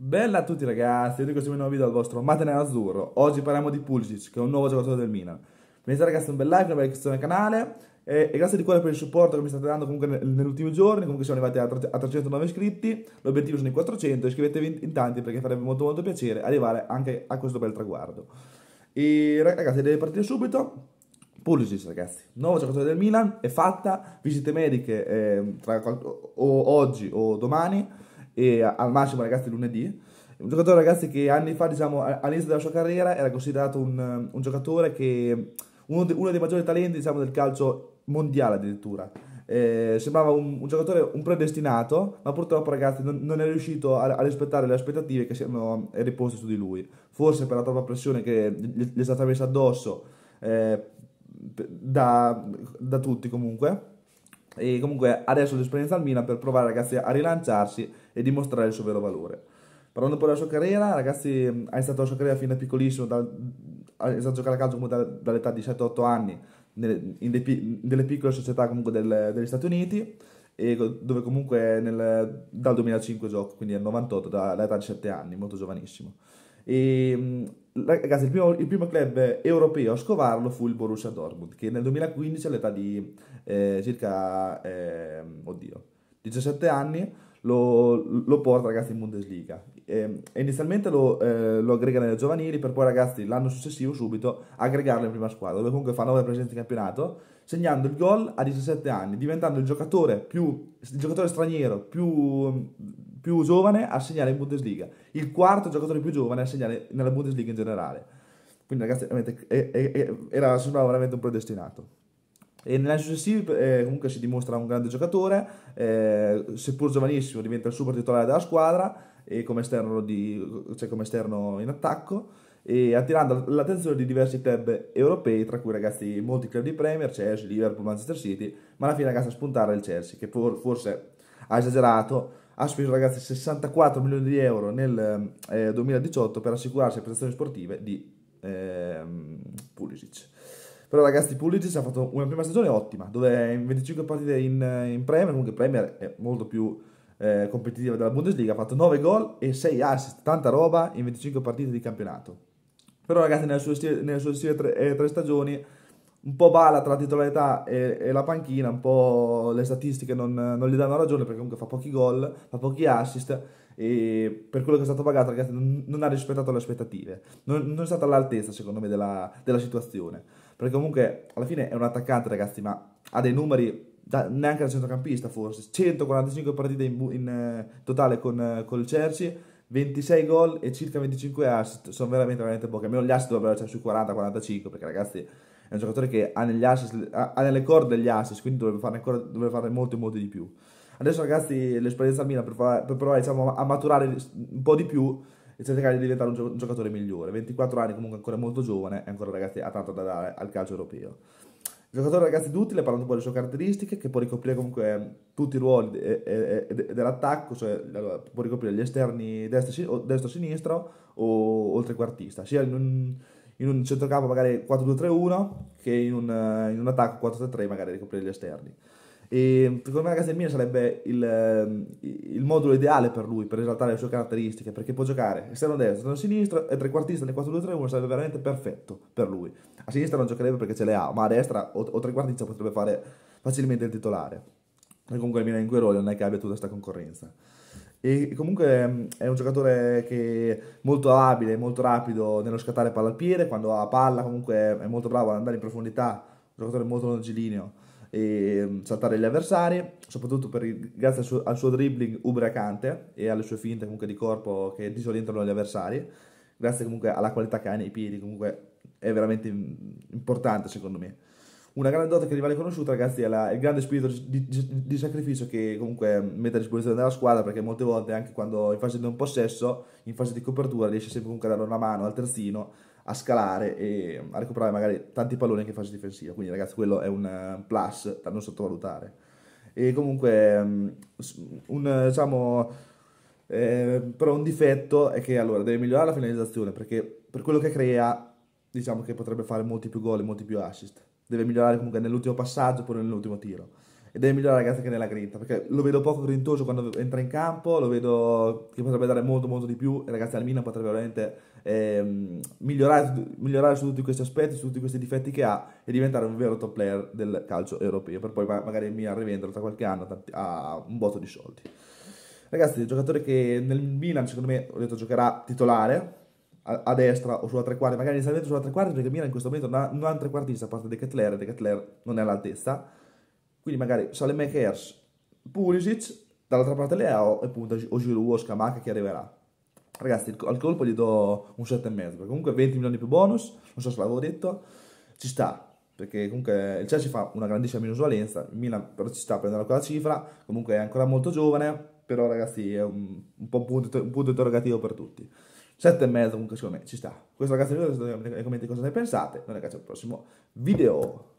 Bella a tutti ragazzi, eccoci in un nuovo video al vostro Mateneo Azzurro Oggi parliamo di Pulisic, che è un nuovo giocatore del Milan Benissimo ragazzi, un bel like, una bella iscrizione al canale e, e, grazie di cuore per il supporto che mi state dando comunque negli, ultimi giorni Comunque siamo arrivati a, a 309 iscritti L'obiettivo sono i 400, iscrivetevi in, in, tanti perché farebbe molto molto piacere arrivare anche a questo bel traguardo E ragazzi, deve partire subito Pulisic ragazzi, nuovo giocatore del Milan, è fatta Visite mediche eh, tra, o, oggi o domani e al massimo ragazzi lunedì. Un giocatore ragazzi che anni fa, diciamo, all'inizio della sua carriera era considerato un, um, un giocatore che uno, de, uno, dei maggiori talenti diciamo, del calcio mondiale addirittura. Eh, sembrava un, un, giocatore un predestinato, ma purtroppo ragazzi non, non è riuscito a, a, rispettare le aspettative che si erano riposte su di lui. Forse per la troppa pressione che gli, gli è stata messa addosso eh, da, da tutti comunque e comunque adesso l'esperienza al Milan per provare ragazzi a rilanciarsi e dimostrare il suo vero valore. Parlando poi della sua carriera, ragazzi, ha iniziato la sua carriera fin da piccolissimo, dal, ha iniziato a giocare a calcio da, dall'età di 7-8 anni, nelle, dei, delle piccole società comunque del, degli Stati Uniti, e dove comunque nel, dal 2005 gioco quindi al 98, dall'età di 7 anni, molto giovanissimo. E, mm, ragazzi, il primo, il primo, club europeo a scovarlo fu il Borussia Dortmund, che nel 2015 all'età di eh, circa, eh, oddio, 17 anni lo, lo, porta ragazzi in Bundesliga. E, inizialmente lo, eh, lo, aggrega nelle giovanili, per poi ragazzi l'anno successivo subito aggregarlo in prima squadra, dove comunque fa 9 presenze in campionato, segnando il gol a 17 anni, diventando il giocatore, più, il giocatore straniero più più giovane a segnare in Bundesliga, il quarto giocatore più giovane a segnare nella Bundesliga in generale. Quindi ragazzi, veramente, eh, eh, era, sembrava veramente un predestinato. E negli anni successivi eh, comunque si dimostra un grande giocatore, eh, seppur giovanissimo diventa il super titolare della squadra, come esterno, di, cioè come esterno in attacco e attirando l'attenzione di diversi club europei, tra cui ragazzi molti club di Premier, Chelsea, Liverpool, Manchester City, ma alla fine ragazzi a spuntare il Chelsea, che for- forse ha esagerato, ha speso ragazzi 64 milioni di euro nel eh, 2018 per assicurarsi le prestazioni sportive di eh, Pulisic. Però ragazzi Pulisic ha fatto una prima stagione ottima, dove in 25 partite in, in Premier, comunque Premier è molto più eh, competitiva della Bundesliga, ha fatto 9 gol e 6 assist, tanta roba in 25 partite di campionato. Però ragazzi nelle sue, nelle sue tre, eh, tre stagioni un po' bala tra titolarità e, e, la panchina, un po' le statistiche non, non gli danno ragione perché comunque fa pochi gol, fa pochi assist e per quello che è stato pagato ragazzi non, non ha rispettato le aspettative, non, non, è stato all'altezza secondo me della, della, situazione, perché comunque alla fine è un attaccante ragazzi ma ha dei numeri da, neanche da centrocampista forse, 145 partite in, in, in eh, totale con, eh, con il Chelsea, 26 gol e circa 25 assist, sono veramente, veramente pochi, almeno gli assist dovrebbero essere sui 40-45 perché ragazzi è un giocatore che ha, assist, ha nelle corde degli assist, quindi dovrebbe fare, ancora, dovrebbe farne molto e molto di più. Adesso ragazzi l'esperienza Milan per, per provare diciamo, a maturare un po' di più e cercare di diventare un, gio un, giocatore migliore. 24 anni comunque ancora molto giovane e ancora ragazzi ha tanto da dare al calcio europeo. Il giocatore ragazzi d'utile, parlando un po' delle sue caratteristiche, che può ricoprire comunque tutti i ruoli de de de dell'attacco, cioè può ricoprire gli esterni destra-sinistra o, o oltrequartista, sia in un in un centrocampo magari 4-2-3-1 che in un, eh, in un attacco 4-3-3 magari ricoprire gli esterni. E secondo me ragazzi il Milan sarebbe il, eh, il, modulo ideale per lui, per esaltare le sue caratteristiche, perché può giocare esterno destro, esterno sinistro e trequartista nel 4-2-3-1 sarebbe veramente perfetto per lui. A sinistra non giocherebbe perché ce le ha, ma a destra o, o trequartista potrebbe fare facilmente il titolare. E comunque il Milan in quei ruoli non è che abbia tutta questa concorrenza. E comunque mm, è un giocatore che è molto abile, molto rapido nello scattare palla al piede, quando ha palla comunque è molto bravo ad andare in profondità, un giocatore molto longilineo e mm, saltare gli avversari, soprattutto per, grazie al suo, al suo, dribbling ubriacante e alle sue finte comunque di corpo che disorientano gli avversari, grazie comunque alla qualità che ha nei piedi, comunque è veramente importante secondo me una grande dote che rimane conosciuta, ragazzi, è la, il grande spirito di, di, sacrificio che comunque mette a disposizione della squadra, perché molte volte, anche quando in fase di non possesso, in fase di copertura, riesce sempre comunque a dare una mano al terzino a scalare e a recuperare magari tanti palloni anche in fase difensiva. Quindi, ragazzi, quello è un eh, plus da non sottovalutare. E comunque, mm, un diciamo. Eh, però un difetto è che allora deve migliorare la finalizzazione perché per quello che crea diciamo che potrebbe fare molti più gol e molti più assist deve migliorare comunque nell'ultimo passaggio oppure nell'ultimo tiro. E deve migliorare anche nella grinta, perché lo vedo poco grintoso quando entra in campo, lo vedo che potrebbe dare molto molto di più e ragazzi al Milan potrebbe veramente ehm, migliorare, migliorare, su tutti questi aspetti, su tutti questi difetti che ha e diventare un vero top player del calcio europeo, per poi magari il Milan rivenderlo tra qualche anno a un botto di soldi. Ragazzi, il giocatore che nel Milan secondo me ho detto giocherà titolare, a, a destra o sulla tre quarti, magari inizialmente sulla tre quarti perché Milan in questo momento non ha un trequartista a parte De Ketler, De Ketler non è all'altezza, quindi magari sale Salemekers, Pulisic, dall'altra parte Leao e punta o Giroud o Scamacca che arriverà. Ragazzi, al colpo gli do un 7,5, perché comunque 20 milioni più bonus, non so se l'avevo detto, ci sta, perché comunque il Chelsea fa una grandissima minusvalenza, il Milan però ci sta a prendere quella cifra, comunque è ancora molto giovane, però ragazzi è un, un po' punto, un punto interrogativo per tutti. 7 e mezzo comunque secondo me ci sta. Questo ragazzi vi commenti cosa ne pensate. Noi ragazzi al prossimo video.